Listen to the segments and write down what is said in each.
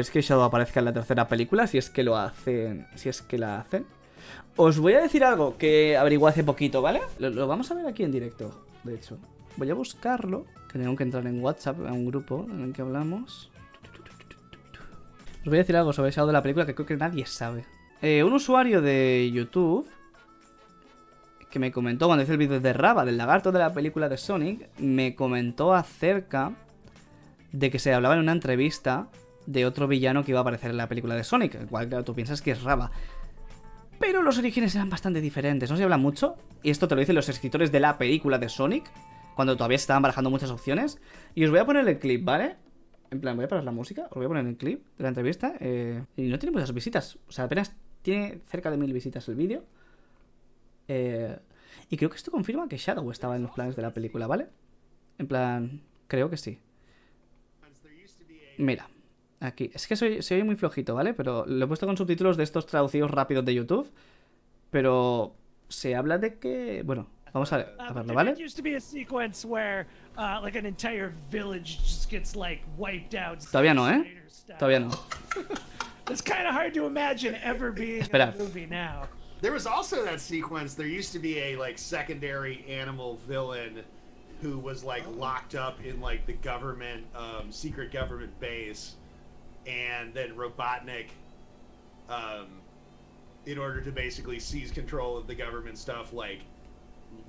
es que Shadow aparezca en la tercera película? Si es que lo hacen. Si es que la hacen. Os voy a decir algo que averigué hace poquito, ¿vale? Lo, vamos a ver aquí en directo, de hecho. Voy a buscarlo. Que tengo que entrar en WhatsApp, a un grupo en el que hablamos. Os voy a decir algo sobre Shadow de la película que creo que nadie sabe. Eh, un usuario de YouTube que me comentó cuando hice el vídeo de Raba, del lagarto de la película de Sonic, me comentó acerca de que se hablaba en una entrevista de otro villano que iba a aparecer en la película de Sonic, el cual tú piensas que es Raba. Pero los orígenes eran bastante diferentes, no se habla mucho, y esto te lo dicen los escritores de la película de Sonic, cuando todavía estaban barajando muchas opciones. Y os voy a poner el clip, ¿vale? En plan, voy a parar la música, os voy a poner el clip de la entrevista. Eh, y no tiene muchas visitas, o sea, apenas tiene cerca de mil visitas el vídeo. Eh, y creo que esto confirma que Shadow estaba en los planes de la película, ¿vale? En plan, creo que sí. Mira. Aquí. Es que soy, se oye muy flojito, ¿vale? Pero lo he puesto con subtítulos de estos traducidos rápidos de YouTube. Pero se habla de que. Bueno, vamos a, uh, a verlo, uh, ¿vale? Todavía no, ¿eh? Todavía no. It's kind of hard to imagine ever being Espera. in a movie now. There was also that sequence. There used to be a like secondary animal villain who was like locked up in like the government um, secret government base, and then Robotnik, um, in order to basically seize control of the government stuff, like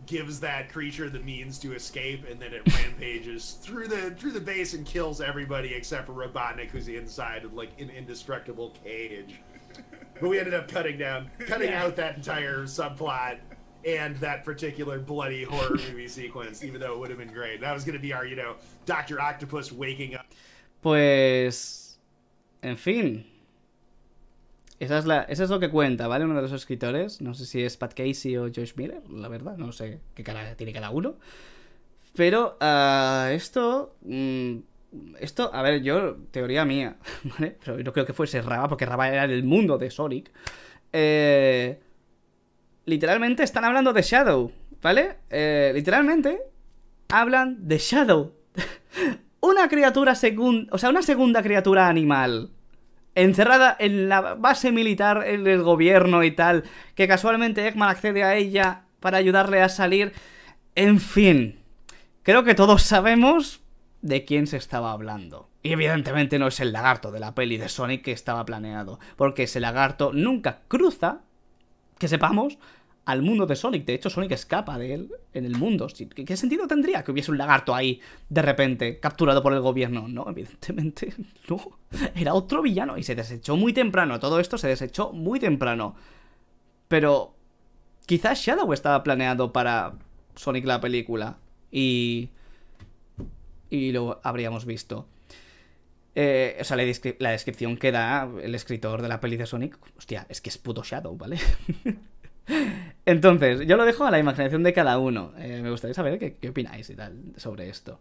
gives that creature the means to escape, and then it rampages through the through the base and kills everybody except for Robotnik, who's inside of like an indestructible cage. But we ended up cutting down, cutting yeah. out that entire subplot and that particular bloody horror movie sequence, even though it would have been great. That was going to be our, you know, Doctor Octopus waking up. Pues En fin. Esa es eso es lo que cuenta, ¿vale? Uno de los escritores. No sé si es Pat Casey o Josh Miller, la verdad. No sé qué cara tiene cada uno. Pero ah, esto... Mm, esto, a ver, yo, teoría mía, ¿vale? Pero no creo que fuese Raba, porque Raba era el mundo de Sonic. Eh, literalmente están hablando de Shadow, ¿vale? Eh, literalmente hablan de Shadow. una criatura segunda, o sea, una segunda criatura animal encerrada en la base militar en el gobierno y tal, que casualmente Eggman accede a ella para ayudarle a salir. En fin, creo que todos sabemos de quién se estaba hablando. Y evidentemente no es el lagarto de la peli de Sonic que estaba planeado, porque ese lagarto nunca cruza, que sepamos, al mundo de Sonic. De hecho, Sonic escapa de él en el mundo. ¿Qué, sentido tendría que hubiese un lagarto ahí, de repente, capturado por el gobierno? No, evidentemente no. Era otro villano y se desechó muy temprano. Todo esto se desechó muy temprano. Pero quizás Shadow estaba planeado para Sonic la película. Y... Y lo habríamos visto. Eh, o sea, la, descripción que da el escritor de la peli de Sonic, hostia, es que es puto Shadow, ¿vale? Entonces, yo lo dejo a la imaginación de cada uno. Eh, me gustaría saber qué, opináis y tal sobre esto.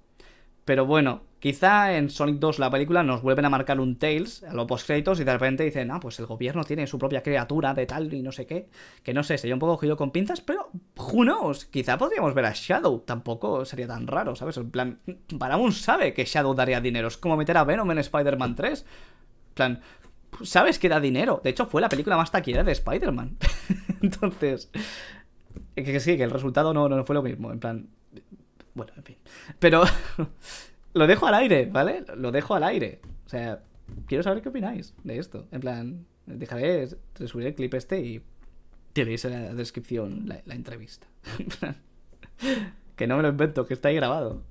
Pero bueno, quizá en Sonic 2 la película nos vuelven a marcar un Tails a los post-créditos y de repente dicen, ah, pues el gobierno tiene su propia criatura de tal y no sé qué. Que no sé, sería un poco cogido con pinzas, pero who knows, quizá podríamos ver a Shadow. Tampoco sería tan raro, ¿sabes? En plan, Paramount sabe que Shadow daría dinero. Es como meter a Venom en Spider-Man 3. En plan, sabes que da dinero. De hecho, fue la película más taquillera de Spider-Man. Entonces, eh, que sí, que el resultado no, no, fue lo mismo. En plan, bueno, en fin. Pero lo dejo al aire, ¿vale? Lo dejo al aire. O sea, quiero saber qué opináis de esto. En plan, dejaré subir el clip este y tenéis en la descripción la, la entrevista. que no me lo invento, que está ahí grabado.